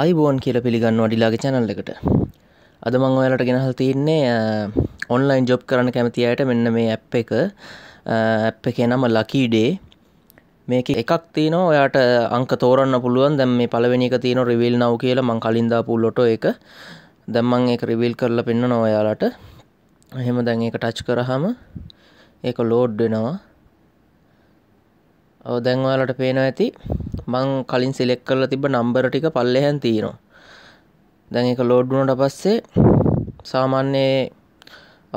අයිබෝන් කියල පිළිගන්න අඩිලාගේ චැනල් එකට අද මං ඔයාලට ගෙනහල් තියන්නේ ඔන්ලයින් ජොබ් කරන්න කැමති අයට මෙන්න මේ ඇප් එක ඇප් එක නම ලකීඩේ මේක එකක් තියන ඔයාට අංක තෝරන්න පුළුවන් දැම් මේ පලවෙනික තියන රිවිල් නව කියල මං කලින්දා පුල්ලොට එක දැම්මං එක රිවිල් කරලා පෙන්න්න නොයාලට එහෙම දැන් එක ටච් කරහම ඒක ලෝඩ් වෙනවා ඔව දැන්වාලට පේන ඇති මං කලින් සිලෙක් කරලා තිබ නම්බර ටික පල්ලෙහැන් තියෙනවා දැන් එක ලෝඩ්ඩුනට පස්සේ සාමාන්‍යයේ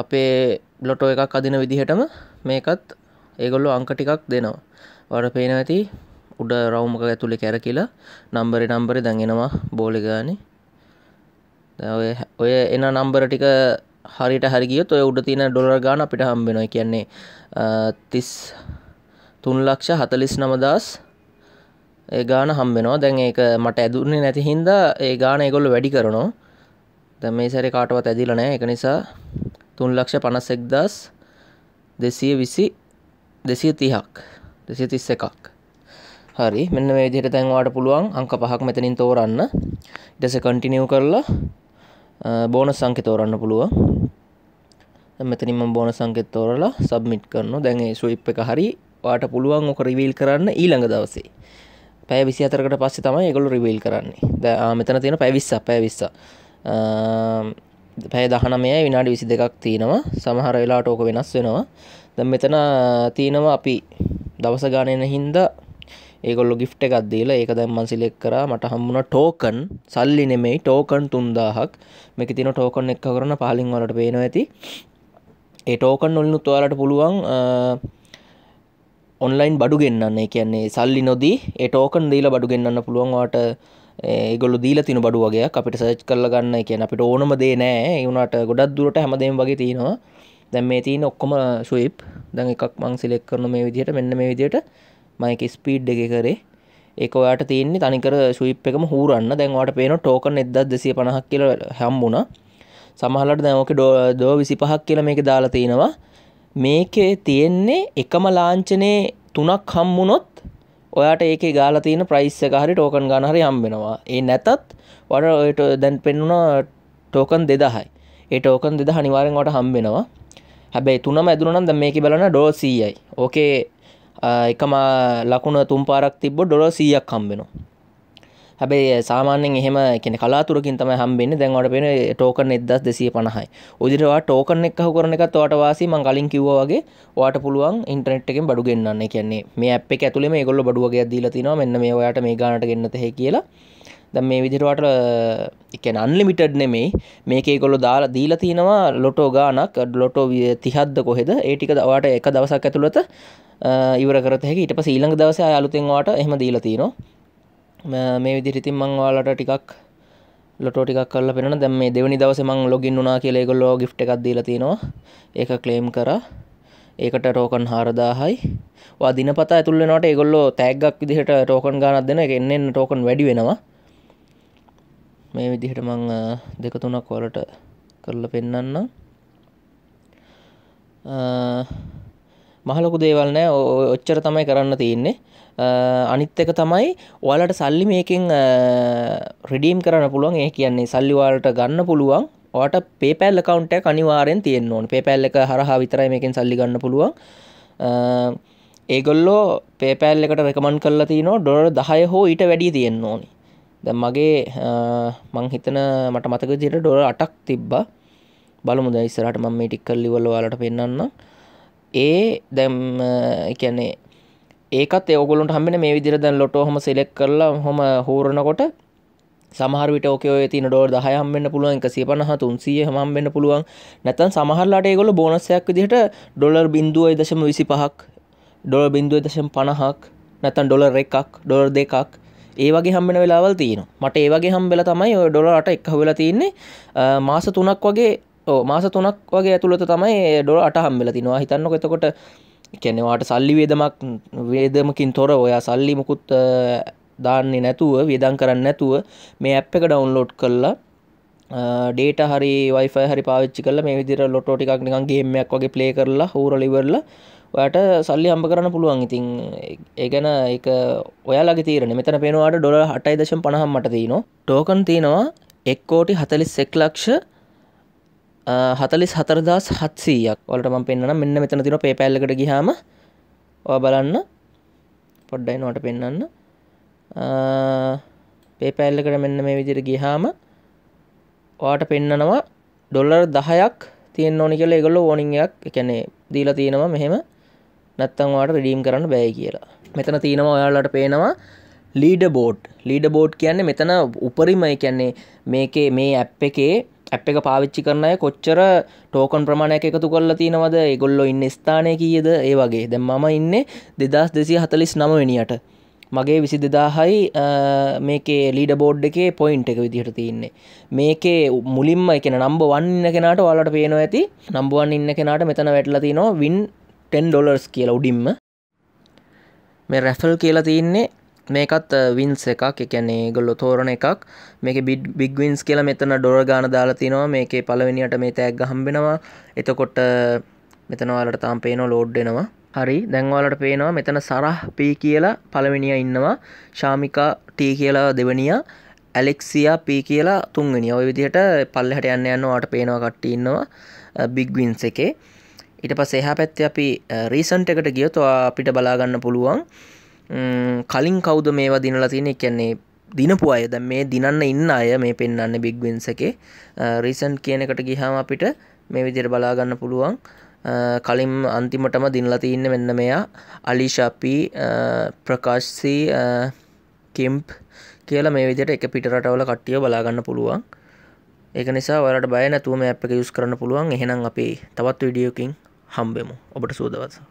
අපේ බ්ලොටෝ එකක් අදින විදිහටම මේකත් ඒගොල්ලු අංක ටිකක් දෙනවා වඩ පේන ඇති උඩ රවුමක ඇතුළි කැර කියලා නම්බරි නම්බරි දැඟෙනවා බෝලිගාන ඔය එන නම්බර ටික හරිට හරිගියොත් ඔය උඩ තියෙන ඩොලර් ගාන අපිට හම්බෙනවා කියන්නේ තිස් තුන් ලක්ෂ හතලිස් නමදස් ගාන හම්බෙනවා දැන් ඒක මට ඇදුන්නේ නැති හින්දා ඒ ගාන ඒගොල්ල වැඩි කරනවා දැන් මේ සැරේ කාටවත් ඇදිලා නැහැ ඒක නිසා 361220 230ක් 231ක් හරි මෙන්න මේ විදිහට දැන් ඔයාලට පුළුවන් අංක පහක් මෙතනින් තෝරන්න ඊට පස්සේ කන්ටිනියු කරලා බෝනස් අංකේ තෝරන්න පුළුවන් දැන් මෙතනින් මම බෝනස් අංකේ තෝරලා සබ්මිට් කරනවා දැන් ඒ ස්විප් එක හරි ඔයාලට පුළුවන් ඔක රිවීල් කරන්න ඊළඟ දවසේ පැය විසි අතරකට පස්සේ තමයි එකගොලු රිවල් කරන්නේ ද මෙතන තියෙන පැවිස්ස පැය විස්ස පැය දහනමය විනාඩි විසි දෙකක් තියෙනවා සමහර වෙලාට ඕක වෙනස් වෙනවා ද මෙතන තියෙනවා අපි දවස ගානයන හින්ද ඒගොල්ලු ගිෆ්ට එකක් දීලා ඒක දැන් මන් සිලෙක් කරා මට හම්බුණ ටෝකන් සල්ලි නෙමෙයි ටෝකන් තුන්දාහක් මේක තියෙන ටෝකන් එක්ක කරන පහලින් වලට පේනවා ඇති ඒ ටෝකන් ඔලිනුත් ඔයාලට පුළුවන් ඔන්ලයින් බඩු ගෙන්න්න කියන්නේ සල්ලි නොදී ඒ ටෝකන් දීලා බඩු ගෙන්න්න පුළුවන්වාට ඒගොලු දීල තින බඩු වගේ අපිට සර්ච් කරල ගන්න කියන අපිට ඕනම දේ නෑ ඒවුණට ගොඩක් දුරට හැමදේම් වගේ තියෙනවා දැන් මේ තියෙන ඔක්කොම ශුයිප් දැන් එකක් මං සිලෙක් කරන මේ විදිහට මෙන්න මේ විදිහට මයික ස්පීඩ් එක කරේ ඒක ඔයාට තියෙන්නේ තනිකර ශුයිප් එකම හූරන්න දැන් ඔයාට පේන ටෝකන් 1250ක් කියලා හම්බුණා සමහරවිට දැන් ඕකේ 225ක් කියලා මේක දාලා තිනවා මේකේ තියෙන්නේ එකම ලාංඡනයේ තුනක් හම්මුණොත් ඔයාට ඒක ගාලා තියෙන ප්‍රයිස් එක හරි ටෝකන් ගන්න හරි හම්බෙනවා ඒ නැතත් වට ඔයට දැන් පෙන්වුණ ටෝකන් දෙදහයි ඒ ටෝකන් දෙද හනිවාරෙන් වට හම්බෙනවා හැබැයි තුනම ඇදුරනම් ද මේක බලන ඩෝසීයයි ඕකේ එකම ලකුණ තුම්පාරක් තිබ්බ ඩොලෝ සීයක් හම්බෙනවා හැබයි සාමාන්‍යෙන් එහෙම කෙන කලාතුරකින් තම හම්බෙන්න දැන්වට පෙන ටෝකන එදස් දෙසිය පණහයි උදිරවා ටෝකන එක්හ කරන එකත් වාටවාසි මං කලින් කිව්වාගේ වාට පුළුවන් ඉන්ටනෙට් එකෙන් බඩු ගන්න කියන්නේ මේ අප එක ඇතුළේ මේ ගොල්ල බඩුවගේ දීලතිනවා මෙන්න මේ ඔයාට මේ ගානට ගන්නත හැ කියලා දැ මේ විදිරවාට එක අන්ලිමිටඩ් නෙමේ මේක ගොලො දාලා දීල තියෙනවා ලොටෝ ගානක් ලොටෝ තිහද්ද කොහෙද ඒටික දවාට එක දවසක් ඇතුළත ඉවර කරත හැකි ඉට පස ඊළඟ දවස අලුතෙන්වාට එහම දීලා තියනවා මේ විදිරිතින් මං වාලට ටිකක් ලොටෝටික් කල පෙන දැම මේ දෙවනි දවස මං ලොගින් වනා කියලෙගොල්ලෝ ගිට් එකක් දීල තියෙනවා ඒක ක්ලේම් කර ඒකට රෝකන් හාරදාහයි වදින පත ඇතුළෙනට ඒගොල්ලෝ තෑගක් විදිහට රෝකන් ගානක් දෙන එන්නෙන් ටෝකන් වැඩි වෙනවා මේ විදිහට මං දෙකතුනක් වලට කරල පෙන්නන්න මහලොකු දේවල් නෑ ඔච්චර තමයි කරන්න තියෙන්නේ අනිත් එක තමයි ඔයාලට සල්ලි මේකෙන් රෙඩීම් කරන්න පුළුවන් ඒ කියන්නේ සල්ලිවාලට ගන්න පුළුවන් ඕට පේපැල් කවන්ට අනිවාරෙන් තියෙන් ඕන පේපැල් එක හරහා විතරයි මේකෙන් සල්ලි ගන්න පුළුවන් ඒගොල්ලෝ පේපැල් එකට රෙකමන් කරලා තියනෝ ඩොර දහය හෝ ඊට වැඩි තියෙන් ඕනි දැ මගේ මං හිතන මට මතක දිට ඩොර අටක් තිබ්බා බලමු දැයිස්සරට මම ටික්කල් ලිවල්ලවාලට පෙන්න්න ඒ දැම් එකැනේ ඒකත් ඔගුලන්ට හමෙන මේ විදිර දැන් ලොට හොම සෙලෙක් කරලා හොම හෝරණකොට සමහරවිට ෝකෝ තින ඩෝර් දහයම්වෙන්න පුළුවන් එක සිය පනහ තුන්සිය හමම් වෙන්න පුළුවන් නැතන් සමහරලාට ඒගොල බෝනසයක් විදිහට ඩොලර් බින්දුවයි දශම විසි පහක් ඩොල බින්දුව දශම් පණහක් නැතන් ඩොලර් එකක් ඩොර් දෙකක් ඒවගේ හම්බෙන වෙලාවල් තියෙන මට ඒවගේ හම්බෙල තමයි ඔය ඩොලට එක් හවෙලා තියන්නේ මාස තුනක් වගේ මාස තුනක් වගේ ඇතුළත තමයි ඩොල අට හම්බෙල තිනවා හිතන්නක එතකොට කැනෙවාට සල්ලි වේදමක් වේදමකින් තොර ඔයා සල්ලි මකුත් දාන්නේ නැතුව වියදන් කරන්න නැතුව මේ ඇප් එක ඩවන්ලෝඩ් කරලා ඩේට හරි වයිෆයි හරි පාච්චි කල මේ විදිර ලොටෝ ටිකක් නිකන් ගේමයක් වගේ ප්ලේ කරලා හෝරලිවරල ඔයට සල්ලි හම්බ කරන්න පුළුවන් ඉතින් ඒගැන එක ඔයාලගේ තීරණ මෙතන පෙනවාට ඩොල හටයි දශම් පණහම් මට තියනවා ටෝකන් තියෙනවා එක්කෝටි හතලිස් එක් ලක්ෂ හතලිස් හතරදස් හත්සීයක් වලට ම පෙන්න්න මෙන්න මෙතන තින පේපැල්ලකට ගිහාම ඔය බලන්න පොඩ්ඩයි නොට පෙන්න්න පේපැල්ලකට මෙන්න මේ විදිර ගිහාම වාට පෙන්නනවා ඩොල්ලර් දහයක් තියෙන් ඕනි කියල එකගොල්ල ඕනිංයක් එකැනේ දීලා තියෙනවා මෙහෙම නැත්තංවාට රඩීම් කරන්න බෑ කියලා මෙතන තියෙනවා ඔයාලට පේනවා ලීඩ බෝඩ් ලීඩ බෝඩ් කියන්නේ මෙතන උපරිමයි කියන්නේ මේකේ මේ ඇප් එකේ ඇප් එක පාවිච්චි කරනය කොච්චර ටෝකන් ප්‍රමාණයක් එකතු කරලා තියෙනවද ඒගොල්ලො ඉන්න ස්ථානය කියද ඒ වගේ දැ මම ඉන්න දෙදස් දෙසි හතලිස් නමවෙනියට මගේ විසි දෙදාහයි මේකේ ලීඩ බෝඩ් එකේ පොයින්් එක විදිහට තියන්නේ මේකේ මුලින්ම එකන නම්බ වන්න කෙනට ඔයාලට පේනවා ඇති නම්බුවන් ඉන්න කෙනට මෙතන වැටලා තිනවා වින් 10 ඩොලර්ස් කියලා උඩින්ම මේ රැෆල් කියලා තියන්නේ මේකත් වින්ස uh, එකක් එකැනේ ගොල්ලො තෝරණ එකක් මේක බිග්වින්ස් කියලා මෙතන ඩොර ගාන දාලා තිනවා මේක පලවෙනිට මේ තෑග හම්බෙනවා එතකොට uh, මෙතනවාලට තාම් පේන ලෝඩ්ඩෙනවා හරි දැන්වාලට පේනවා මෙතන සරහ පී කියලා පළවෙනිය ඉන්නවා ශාමිකා ටී කියලා දෙවනිය ඇලෙක්සියා පී කියලා තුන්ගනි ඔය විදිහට පල්ලහට යන්න යන්නවාට පේනවා කට්ට ඉන්නවා බිග්වින්ස uh, එකේ ඉට පස් එහා පැත්ති අපි රීසන්ට එකට ගියොත් අපිට බලාගන්න පුළුවන් කලින් කවුද මේවා දිනලා තියෙන කියන්නේ දිනපු අය ද මේ දිනන්න ඉන්න අය මේ පෙන්න්න බිග්වෙන්සකේ රීසන්් කියනකට ගිහාම අපිට මේ විදිර බලාගන්න පුළුවන් කලින් අන්තිමටම දිනලා තියන්න මෙන්න මෙයා අලිශපි ප්‍රකාශ්සි කෙම්ප් කියලා මේ විදිට එක පිට රටවල කට්ටිය බලාගන්න පුළුවන් ඒක නිසා වලට බය නැතුවම අප එක යුස් කරන්න පුළුවන් එහෙනම් අපි තවත් විඩියෝකින් හම්බෙමු ඔබට සූදවත්සා